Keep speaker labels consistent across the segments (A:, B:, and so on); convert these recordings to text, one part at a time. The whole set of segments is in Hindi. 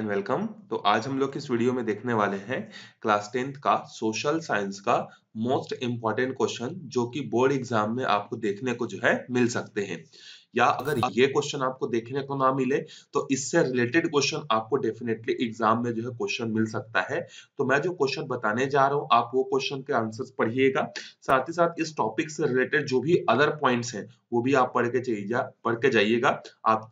A: एंड वेलकम तो आज हम लोग इस वीडियो में देखने वाले हैं क्लास टेंथ का सोशल साइंस का मोस्ट इंपॉर्टेंट क्वेश्चन जो कि बोर्ड एग्जाम में आपको देखने को जो है मिल सकते हैं या अगर ये क्वेश्चन आपको देखने को ना मिले तो इससे रिलेटेड क्वेश्चन आपको डेफिनेटली एग्जाम में जो है क्वेश्चन मिल सकता है तो मैं जो क्वेश्चन बताने जा रहा हूँ आप वो क्वेश्चन के आंसर्स पढ़िएगा साथ ही साथ इस टॉपिक से रिलेटेड जो भी अदर पॉइंट्स हैं वो भी आप पढ़ के चाहिए पढ़ के जाइएगा आप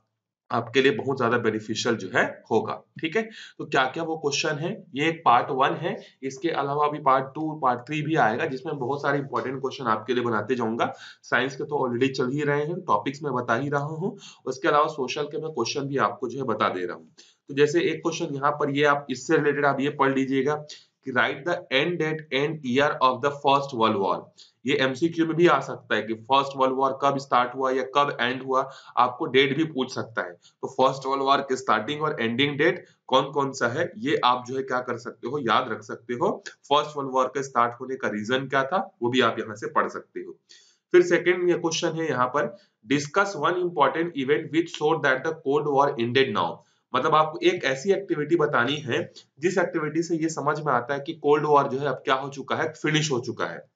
A: आपके लिए बहुत ज्यादा बेनिफिशियल जो है होगा ठीक है तो क्या क्या वो क्वेश्चन है ये एक पार्ट वन है इसके अलावा भी पार्ट टू पार्ट थ्री भी आएगा जिसमें बहुत सारे इंपॉर्टेंट क्वेश्चन आपके लिए बनाते जाऊंगा साइंस के तो ऑलरेडी चल ही रहे हैं टॉपिक्स में बता ही रहा हूँ उसके अलावा सोशल के मैं क्वेश्चन भी आपको जो है बता दे रहा हूँ तो जैसे एक क्वेश्चन यहाँ पर ये आप इससे रिलेटेड आप ये पढ़ लीजिएगा कि write the end date and year of the first world war ये एमसीक्यू में भी आ सकता है कि फर्स्ट वर्ल्ड वॉर कब स्टार्ट हुआ या कब एंड हुआ आपको डेट भी पूछ सकता है तो फर्स्ट वर्ल्ड वॉर के स्टार्टिंग और एंडिंग डेट कौन कौन सा है ये आप जो है क्या कर सकते हो याद रख सकते हो फर्स्ट वर्ल्ड वॉर के स्टार्ट होने का रीजन क्या था वो भी आप यहाँ से पढ़ सकते हो फिर सेकेंड ये क्वेश्चन है यहाँ पर discuss one important event which shows that the cold war ended now मतलब आपको एक ऐसी एक्टिविटी बतानी है जिस एक्टिविटी से ये समझ में आता है कि कोल्ड वॉर जो है अब क्या हो चुका है फिनिश हो चुका है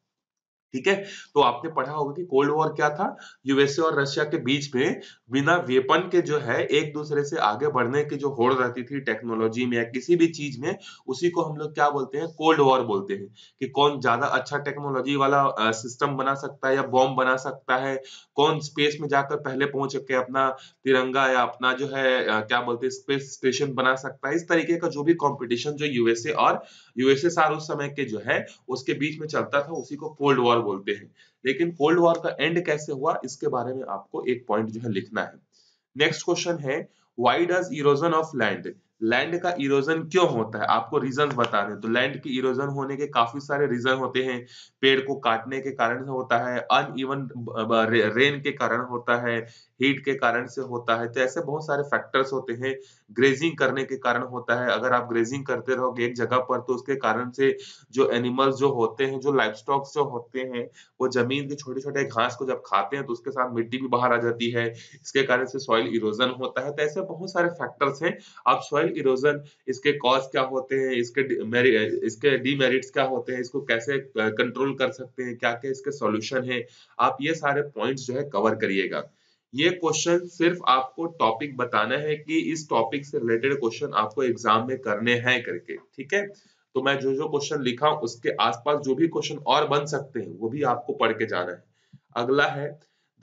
A: ठीक है तो आपने पढ़ा होगा कि कोल्ड वॉर क्या था यूएसए और रशिया के बीच में बिना वेपन के जो है एक दूसरे से आगे बढ़ने की जो होड़ रहती थी टेक्नोलॉजी में या किसी भी चीज में उसी को हम लोग क्या बोलते हैं कोल्ड वॉर बोलते हैं कि कौन ज्यादा अच्छा टेक्नोलॉजी वाला सिस्टम बना सकता है या बॉम्ब बना सकता है कौन स्पेस में जाकर पहले पहुंच के अपना तिरंगा या अपना जो है क्या बोलते हैं स्पेस स्टेशन बना सकता है इस तरीके का जो भी कॉम्पिटिशन जो यूएसए और यूएसएसआर उस समय के जो है उसके बीच में चलता था उसी को कोल्ड वॉर बोलते हैं लेकिन कोल्ड वॉर का एंड कैसे हुआ इसके बारे में आपको एक पॉइंट जो है लिखना है नेक्स्ट क्वेश्चन है why does erosion of land land का इरोजन क्यों होता है आपको रीजन बता दें तो लैंड के इरोजन होने के काफी सारे रीजन होते हैं पेड़ को काटने के कारण से होता है अन इवन रेन के कारण होता है हीट के कारण से होता है तो ऐसे बहुत सारे फैक्टर्स होते हैं ग्रेजिंग करने के कारण होता है अगर आप ग्रेजिंग करते रहोगे एक जगह पर तो उसके कारण से जो एनिमल्स जो होते हैं जो लाइफ स्टॉक्स जो होते हैं वो जमीन के छोटे छोटे घास को जब खाते हैं तो उसके साथ मिट्टी भी बाहर आ जाती है इसके कारण से सॉइल इरोजन होता है तो ऐसे बहुत सारे फैक्टर्स हैं आप सॉइल इरोजन इसके कॉज क्या होते हैं इसके इसके डीमेरिट्स क्या होते हैं इसको कैसे कंट्रोल कर सकते हैं क्या क्या इसके सॉल्यूशन है आप ये सारे पॉइंट्स जो है कवर करिएगा ये क्वेश्चन सिर्फ आपको टॉपिक बताना है कि इस टॉपिक से रिलेटेड क्वेश्चन आपको एग्जाम में करने हैं करके ठीक है तो मैं जो जो क्वेश्चन लिखा उसके आसपास जो भी क्वेश्चन और बन सकते हैं वो भी आपको पढ़ के जाना है अगला है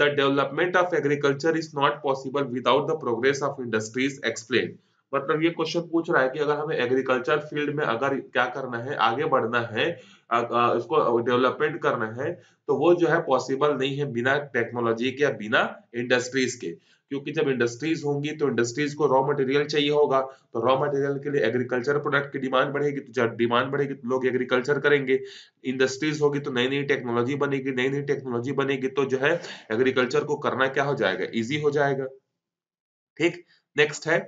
A: the development of agriculture is not possible without the progress of industries explained मतलब ये क्वेश्चन पूछ रहा है कि अगर हमें एग्रीकल्चर फील्ड में अगर क्या करना है आगे बढ़ना है इसको डेवलपमेंट करना है तो वो जो है पॉसिबल नहीं है बिना टेक्नोलॉजी के या बिना इंडस्ट्रीज के क्योंकि जब इंडस्ट्रीज होंगी तो इंडस्ट्रीज को रॉ मटेरियल चाहिए होगा तो रॉ मटेरियल के लिए एग्रीकल्चर प्रोडक्ट की डिमांड बढ़ेगी तो जब डिमांड बढ़ेगी तो लोग एग्रीकल्चर करेंगे इंडस्ट्रीज होगी तो नई नई टेक्नोलॉजी बनेगी नई नई टेक्नोलॉजी बनेगी तो जो है एग्रीकल्चर को करना क्या हो जाएगा इजी हो जाएगा ठीक नेक्स्ट है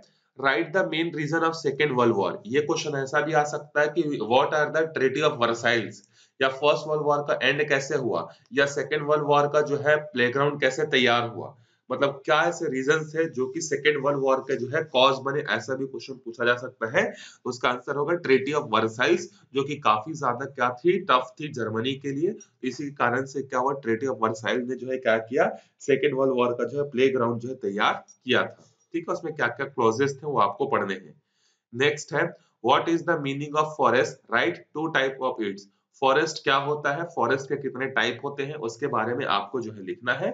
A: write the main reason of second world war ये क्वेश्चन ऐसा भी आ सकता है कि what are the treaty of Versailles या फर्स्ट वर्ल्ड वॉर का एंड कैसे हुआ या सेकेंड वर्ल्ड वॉर का जो है प्लेग्राउंड कैसे तैयार हुआ मतलब क्या ऐसे रीजन है जो कि सेकेंड वर्ल्ड वॉर के जो है कॉज बने ऐसा भी क्वेश्चन पूछा जा सकता है उसका आंसर होगा ट्रेटी ऑफ वर्साइल्स जो कि काफी ज्यादा क्या थी टफ थी जर्मनी के लिए इसी कारण से क्या हुआ ट्रेटी ऑफ वर्साइल्स ने जो है क्या किया सेकेंड वर्ल्ड वॉर का जो है प्ले जो है तैयार किया था ठीक है उसमें क्या क्या क्लॉजेस थे वो आपको पढ़ने हैं नेक्स्ट है what is the meaning of forest write two type of its forest क्या होता है फॉरेस्ट के कितने टाइप होते हैं उसके बारे में आपको जो है लिखना है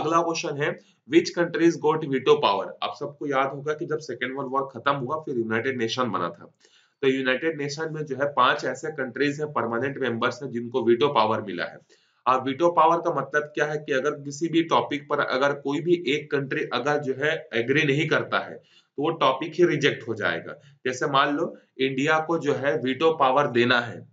A: अगला क्वेश्चन है which countries got veto power आप सबको याद होगा कि जब सेकेंड वर्ल्ड वॉर खत्म हुआ फिर यूनाइटेड नेशन बना था तो यूनाइटेड नेशन में जो है पांच ऐसे कंट्रीज हैं परमानेंट मेंबर्स हैं जिनको वीटो पावर मिला है और वीटो पावर का मतलब क्या है कि अगर किसी भी टॉपिक पर अगर कोई भी एक कंट्री अगर जो है एग्री नहीं करता है तो वो टॉपिक ही रिजेक्ट हो जाएगा जैसे मान लो इंडिया को जो है वीटो पावर देना है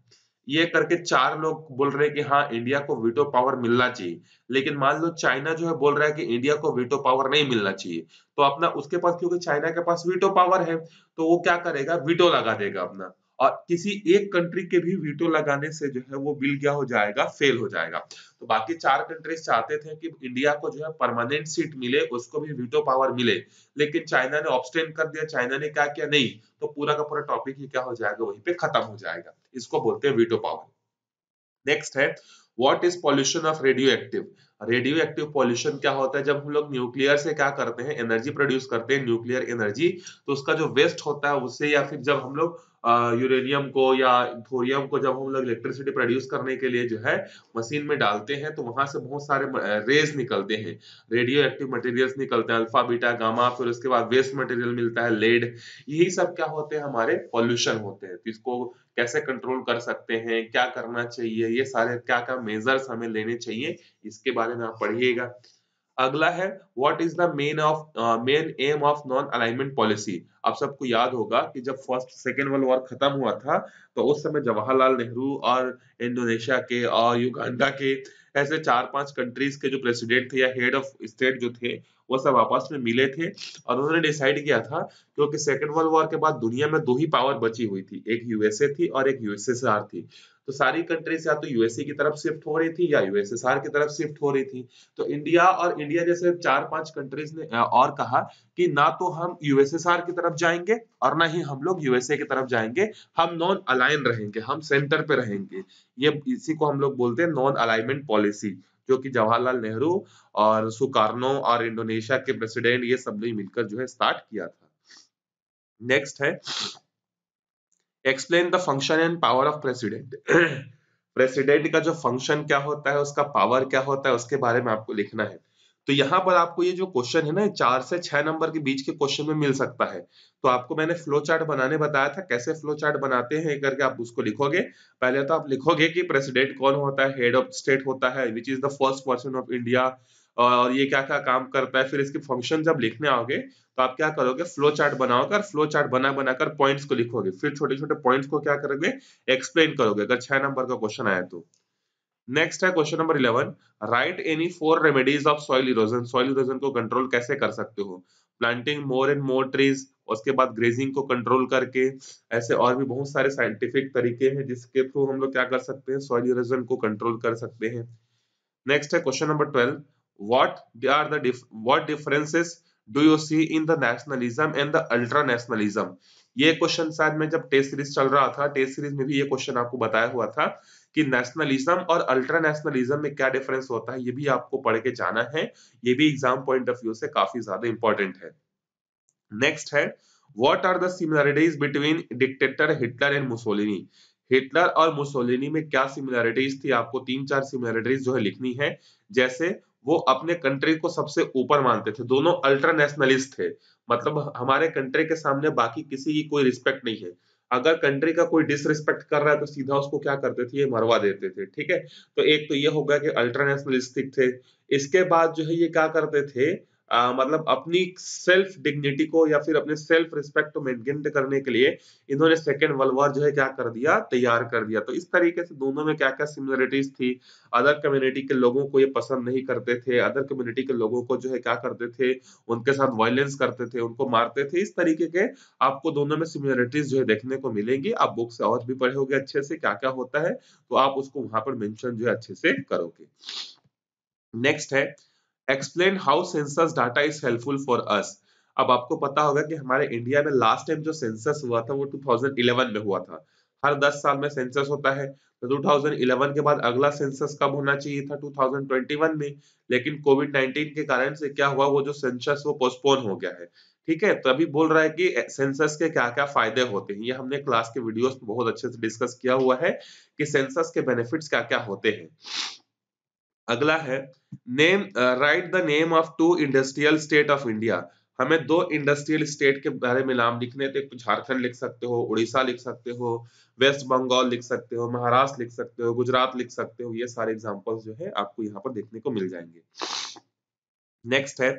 A: ये करके चार लोग बोल रहे हैं कि हाँ इंडिया को वीटो पावर मिलना चाहिए लेकिन मान लो चाइना जो है बोल रहा है कि इंडिया को वीटो पावर नहीं मिलना चाहिए तो अपना उसके पास क्योंकि चाइना के पास वीटो पावर है तो वो क्या करेगा वीटो लगा देगा अपना और किसी एक कंट्री के भी वीटो लगाने से जो है वो बिल क्या हो जाएगा फेल हो जाएगा तो बाकी चार कंट्रीज चाहते थे कि इंडिया को जो है परमानेंट सीट मिले उसको भी वीटो पावर मिले लेकिन चाइना ने ऑब्स्टेन कर दिया चाइना ने क्या किया नहीं तो पूरा का पूरा टॉपिक ही क्या हो जाएगा वहीं पे खत्म हो जाएगा इसको बोलते हैं वीटो पावर नेक्स्ट है what is pollution of radio active radio active pollution क्या होता है जब हम लोग न्यूक्लियर से क्या करते हैं एनर्जी प्रोड्यूस करते हैं न्यूक्लियर एनर्जी तो उसका जो वेस्ट होता है उससे या फिर जब हम लोग यूरेनियम को या थोरियम को जब हम लोग इलेक्ट्रिसिटी प्रोड्यूस करने के लिए जो है मशीन में डालते हैं तो वहां से बहुत सारे रेज निकलते हैं रेडियो एक्टिव मटेरियल निकलते हैं अल्फा बीटा गामा फिर उसके बाद वेस्ट मटेरियल मिलता है लेड यही सब क्या होते हैं हमारे पॉल्यूशन होते हैं तो इसको कैसे कंट्रोल कर सकते हैं क्या करना चाहिए ये सारे क्या क्या मेजर्स हमें लेने चाहिए इसके बारे में आप पढ़िएगा अगला है what is the main of main aim of non alignment policy आप सबको याद होगा कि जब फर्स्ट सेकेंड वर्ल्ड वॉर खत्म हुआ था तो उस समय जवाहरलाल नेहरू और इंडोनेशिया के और युगांडा के ऐसे चार पांच कंट्रीज के जो प्रेसिडेंट थे या हेड ऑफ स्टेट जो थे वो सब आपस में मिले थे और उन्होंने डिसाइड किया था क्योंकि सेकेंड वर्ल्ड वॉर के बाद दुनिया में दो ही पावर बची हुई थी एक यूएसए थी और एक यूएसएसआर थी तो सारी कंट्रीज या तो यूएसए की तरफ शिफ्ट हो रही थी या यूएसएसआर की तरफ शिफ्ट हो रही थी तो इंडिया और इंडिया जैसे चार पांच कंट्रीज ने और कहा कि ना तो हम यूएसएसआर की तरफ जाएंगे और ना ही हम लोग यूएसए की तरफ जाएंगे हम नॉन अलाइन रहेंगे हम सेंटर पे रहेंगे ये इसी को हम लोग बोलते हैं नॉन अलाइनमेंट पॉलिसी जो कि जवाहरलाल नेहरू और सुकार्नो और इंडोनेशिया के प्रेसिडेंट ये सब ने मिलकर जो है स्टार्ट किया था नेक्स्ट है explain the function and power of president president का जो फंक्शन क्या होता है उसका पावर क्या होता है उसके बारे में आपको लिखना है तो यहाँ पर आपको ये जो क्वेश्चन है ना चार से छह नंबर के बीच के क्वेश्चन में मिल सकता है तो आपको मैंने फ्लो चार्ट बनाने बताया था कैसे फ्लो चार्ट बनाते हैं करके आप उसको लिखोगे पहले तो आप लिखोगे कि प्रेसिडेंट कौन होता है हेड ऑफ स्टेट होता है which is the first person of India और ये क्या क्या काम करता है फिर इसके फंक्शन जब लिखने आओगे तो आप क्या करोगे फ्लो चार्ट बनाओगे फ्लो चार्ट बना बनाकर पॉइंट्स को लिखोगे फिर छोटे छोटे पॉइंट्स को क्या करोगे एक्सप्लेन करोगे अगर छह नंबर का क्वेश्चन आया तो नेक्स्ट है question number eleven write any four remedies of soil erosion soil erosion को कंट्रोल कैसे कर सकते हो planting more and more trees उसके बाद ग्रेजिंग को कंट्रोल करके ऐसे और भी बहुत सारे साइंटिफिक तरीके हैं जिसके थ्रू हम लोग क्या कर सकते हैं सॉइल इरोजन को कंट्रोल कर सकते हैं नेक्स्ट है question number twelve what they are दिफ what differences do you see in the nationalism and the ultra nationalism ये क्वेश्चन शायद मैं जब टेस्ट सीरीज चल रहा था टेस्ट सीरीज में भी ये क्वेश्चन आपको बताया हुआ था कि नेशनलिज्म और अल्ट्रा नेशनलिज्म में क्या डिफरेंस होता है ये भी आपको पढ़ के जाना है ये भी एग्जाम पॉइंट ऑफ व्यू से काफी ज्यादा इंपॉर्टेंट है नेक्स्ट है what are the between dictator Hitler and Mussolini Hitler और मुसोलिनी में क्या सिमिलरिटीज थी आपको तीन चार सिमिलरिटीज जो है लिखनी है जैसे वो अपने कंट्री को सबसे ऊपर मानते थे दोनों अल्ट्रा नेशनलिस्ट थे मतलब हमारे कंट्री के सामने बाकी किसी की कोई रिस्पेक्ट नहीं है अगर कंट्री का कोई डिसरिस्पेक्ट कर रहा है तो सीधा उसको क्या करते थे ये मरवा देते थे ठीक है तो एक तो ये होगा कि अल्ट्रा नेशनलिस्टिक थे इसके बाद जो है ये क्या करते थे आ, मतलब अपनी सेल्फ डिग्निटी को या फिर अपने सेल्फ रिस्पेक्ट को मेंटेन करने के लिए इन्होंने सेकेंड वर्ल्ड वॉर जो है क्या कर दिया तैयार कर दिया तो इस तरीके से दोनों में क्या क्या सिमिलरिटीज थी अदर कम्युनिटी के लोगों को ये पसंद नहीं करते थे अदर कम्युनिटी के लोगों को जो है क्या करते थे उनके साथ वायलेंस करते थे उनको मारते थे इस तरीके के आपको दोनों में सिमिलरिटीज जो है देखने को मिलेंगी आप बुक से और भी पढ़ोगे अच्छे से क्या क्या होता है तो आप उसको वहां पर मैंशन जो है अच्छे से करोगे नेक्स्ट है explain how census data is helpful for us अब आपको पता होगा कि हमारे इंडिया में लास्ट टाइम जो सेंसस हुआ था वो 2011 में हुआ था हर 10 साल में सेंसस होता है तो 2011 के बाद अगला सेंसस कब होना चाहिए था 2021 में लेकिन कोविड 19 के कारण से क्या हुआ वो जो सेंसस वो पोस्टपोन हो गया है ठीक है तो अभी बोल रहा है कि सेंसस के क्या क्या फायदे होते हैं ये हमने क्लास के वीडियोस में बहुत अच्छे से डिस्कस किया हुआ है कि सेंसस के बेनिफिट्स क्या क्या होते हैं अगला है name write the name of two industrial state of India हमें दो इंडस्ट्रियल स्टेट के बारे में नाम लिखने थे तो झारखंड लिख सकते हो उड़ीसा लिख सकते हो वेस्ट बंगाल लिख सकते हो महाराष्ट्र लिख सकते हो गुजरात लिख सकते हो ये सारे एग्जांपल्स जो है आपको यहाँ पर देखने को मिल जाएंगे नेक्स्ट है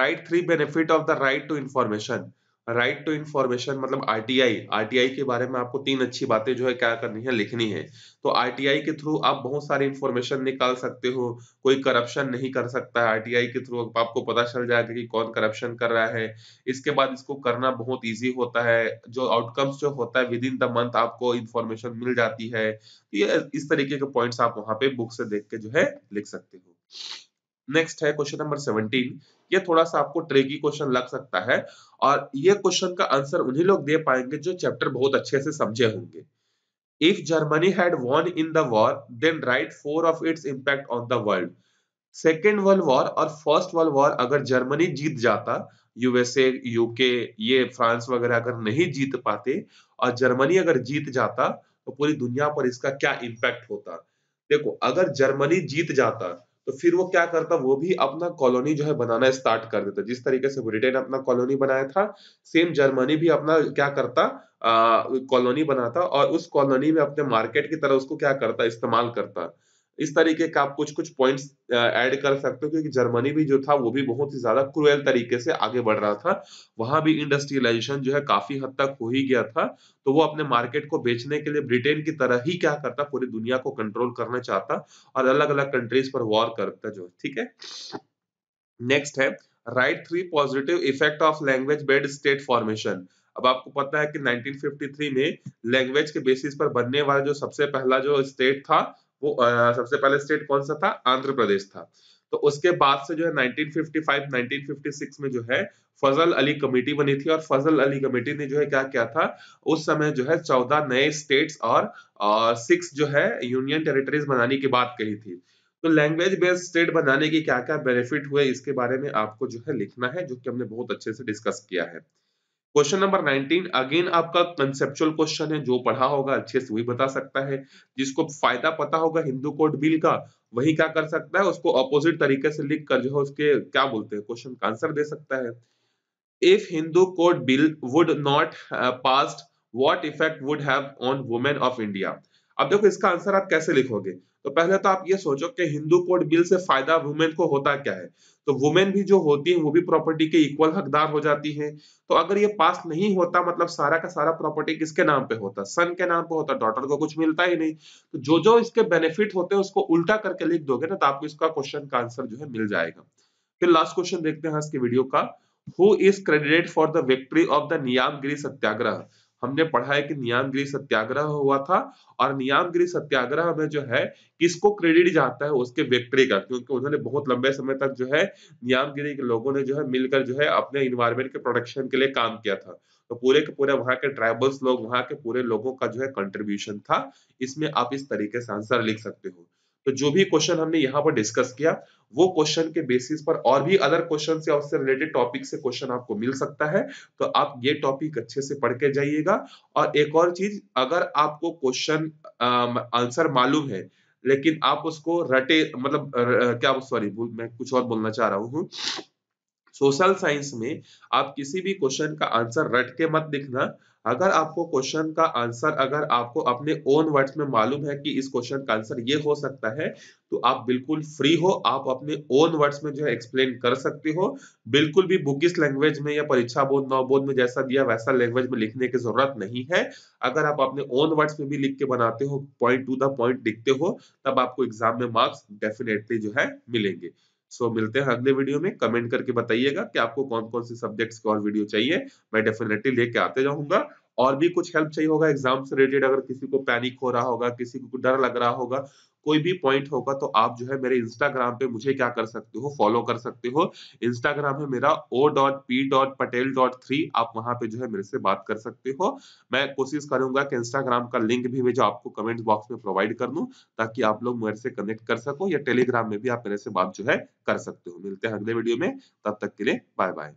A: write three benefit of the right to information right to information मतलब आरटीआई आरटीआई के बारे में आपको तीन अच्छी बातें जो है क्या करनी है लिखनी है तो आरटीआई के थ्रू आप बहुत सारी इन्फॉर्मेशन निकाल सकते हो कोई करप्शन नहीं कर सकता है आरटीआई के थ्रू आपको पता चल जाएगा कि कौन करप्शन कर रहा है इसके बाद इसको करना बहुत ईजी होता है जो आउटकम्स जो होता है विद इन द मंथ आपको इन्फॉर्मेशन मिल जाती है तो ये इस तरीके के पॉइंट्स आप वहां पे बुक से देख के जो है लिख सकते हो नेक्स्ट है क्वेश्चन नंबर सेवनटीन ये थोड़ा सा आपको ट्रेगी क्वेश्चन लग सकता है और ये क्वेश्चन का आंसर उन्हीं लोग दे पाएंगे जो चैप्टर बहुत अच्छे से समझे होंगे if Germany had won in the war then write four of its impact on the world second world war और फर्स्ट वर्ल्ड वॉर अगर जर्मनी जीत जाता यूएसए यूके ये फ्रांस वगैरह अगर नहीं जीत पाते और जर्मनी अगर जीत जाता तो पूरी दुनिया पर इसका क्या इम्पैक्ट होता देखो अगर जर्मनी जीत जाता तो फिर वो क्या करता वो भी अपना कॉलोनी जो है बनाना स्टार्ट कर देता जिस तरीके से ब्रिटेन अपना कॉलोनी बनाया था सेम जर्मनी भी अपना क्या करता कॉलोनी बनाता और उस कॉलोनी में अपने मार्केट की तरह उसको क्या करता इस्तेमाल करता इस तरीके का आप कुछ कुछ पॉइंट्स ऐड कर सकते हो क्योंकि जर्मनी भी जो था वो भी बहुत ही ज्यादा क्रुएल तरीके से आगे बढ़ रहा था वहां भी इंडस्ट्रियलाइजेशन जो है काफी हद तक हो ही गया था तो वो अपने मार्केट को बेचने के लिए ब्रिटेन की तरह ही क्या करता पूरी दुनिया को कंट्रोल करना चाहता और अलग अलग कंट्रीज पर वॉर करता जो ठीक है नेक्स्ट है write three positive effect of language based state formation अब आपको पता है कि 1953 में लैंग्वेज के बेसिस पर बनने वाला जो सबसे पहला जो स्टेट था वो आ, सबसे पहले स्टेट कौन सा था आंध्र प्रदेश था तो उसके बाद से जो है 1955 1956 में जो है फजल अली कमेटी बनी थी और फजल अली कमेटी ने जो है क्या किया था उस समय जो है 14 नए स्टेट्स और सिक्स जो है यूनियन टेरिटरीज बनाने की बात कही थी तो लैंग्वेज बेस्ड स्टेट बनाने के क्या क्या बेनिफिट हुए इसके बारे में आपको जो है लिखना है जो कि हमने बहुत अच्छे से डिस्कस किया है क्वेश्चन नंबर 19 अगेन आपका कंसेप्चुअल क्वेश्चन है जो पढ़ा होगा अच्छे से वही बता सकता है जिसको फायदा पता होगा हिंदू कोड बिल का वही क्या कर सकता है उसको अपोजिट तरीके से लिख कर जो है उसके क्या बोलते हैं क्वेश्चन का आंसर दे सकता है if Hindu code bill would not pass what effect would have on women of India अब देखो इसका आंसर आप कैसे लिखोगे तो पहले तो आप ये सोचो कि हिंदू कोड बिल से फायदा वुमेन को होता क्या है तो वुमेन भी जो होती है वो भी प्रॉपर्टी के इक्वल हकदार हो जाती है तो अगर ये पास नहीं होता मतलब सारा का सारा प्रॉपर्टी किसके नाम पे होता सन के नाम पे होता डॉटर को कुछ मिलता ही नहीं तो जो जो इसके बेनिफिट होते हैं उसको उल्टा करके लिख दोगे ना तो आपको इसका क्वेश्चन का आंसर जो है मिल जाएगा फिर लास्ट क्वेश्चन देखते हैं इसके वीडियो का who is credited for the victory of the Niyamgiri Satyagraha हमने पढ़ा है कि नियामगिरी सत्याग्रह हुआ था और नियामगिरी सत्याग्रह में जो है किसको क्रेडिट जाता है उसके व्यक्ति का क्योंकि उन्होंने बहुत लंबे समय तक जो है नियामगिरी के लोगों ने जो है मिलकर जो है अपने इन्वायरमेंट के प्रोटेक्शन के लिए काम किया था तो पूरे के पूरे वहां के ट्राइबल्स लोग वहां के पूरे लोगों का जो है कंट्रीब्यूशन था इसमें आप इस तरीके से आंसर लिख सकते हो तो जो भी क्वेश्चन हमने यहाँ पर डिस्कस किया वो क्वेश्चन के बेसिस पर और भी अदर क्वेश्चन या उससे रिलेटेड टॉपिक से क्वेश्चन आपको मिल सकता है तो आप ये टॉपिक अच्छे से पढ़ के जाइएगा और एक और चीज अगर आपको क्वेश्चन आंसर मालूम है लेकिन आप उसको रटे मतलब र, क्या सॉरी मैं कुछ और बोलना चाह रहा हूँ सोशल साइंस में आप किसी भी क्वेश्चन का आंसर रट के मत लिखना अगर आपको क्वेश्चन का आंसर अगर आपको अपने ओन वर्ड्स में मालूम है कि इस क्वेश्चन का आंसर ये हो सकता है तो आप बिल्कुल फ्री हो आप अपने ओन वर्ड्स में जो है एक्सप्लेन कर सकते हो बिल्कुल भी बुकिस लैंग्वेज में या परीक्षा बोध नौ बोध में जैसा दिया वैसा लैंग्वेज में लिखने की जरूरत नहीं है अगर आप अपने ओन वर्ड्स में भी लिख के बनाते हो पॉइंट टू द पॉइंट लिखते हो तब आपको एग्जाम में मार्क्स डेफिनेटली जो है मिलेंगे सो so, मिलते हैं अगले वीडियो में कमेंट करके बताइएगा कि आपको कौन कौन से सब्जेक्ट्स की और वीडियो चाहिए मैं डेफिनेटली लेके आते जाऊंगा और भी कुछ हेल्प चाहिए होगा एग्जाम से रिलेटेड अगर किसी को पैनिक हो रहा होगा किसी को डर लग रहा होगा कोई भी पॉइंट होगा तो आप जो है मेरे इंस्टाग्राम पे मुझे क्या कर सकते हो फॉलो कर सकते हो इंस्टाग्राम है मेरा O dot P dot Patel dot three आप वहां पे जो है मेरे से बात कर सकते हो मैं कोशिश करूंगा कि इंस्टाग्राम का लिंक भी मैं जो आपको कमेंट बॉक्स में प्रोवाइड कर दूं ताकि आप लोग मेरे से कनेक्ट कर सको या टेलीग्राम में भी आप मेरे से बात जो है कर सकते हो मिलते हैं अगले वीडियो में तब तक के लिए बाय बाय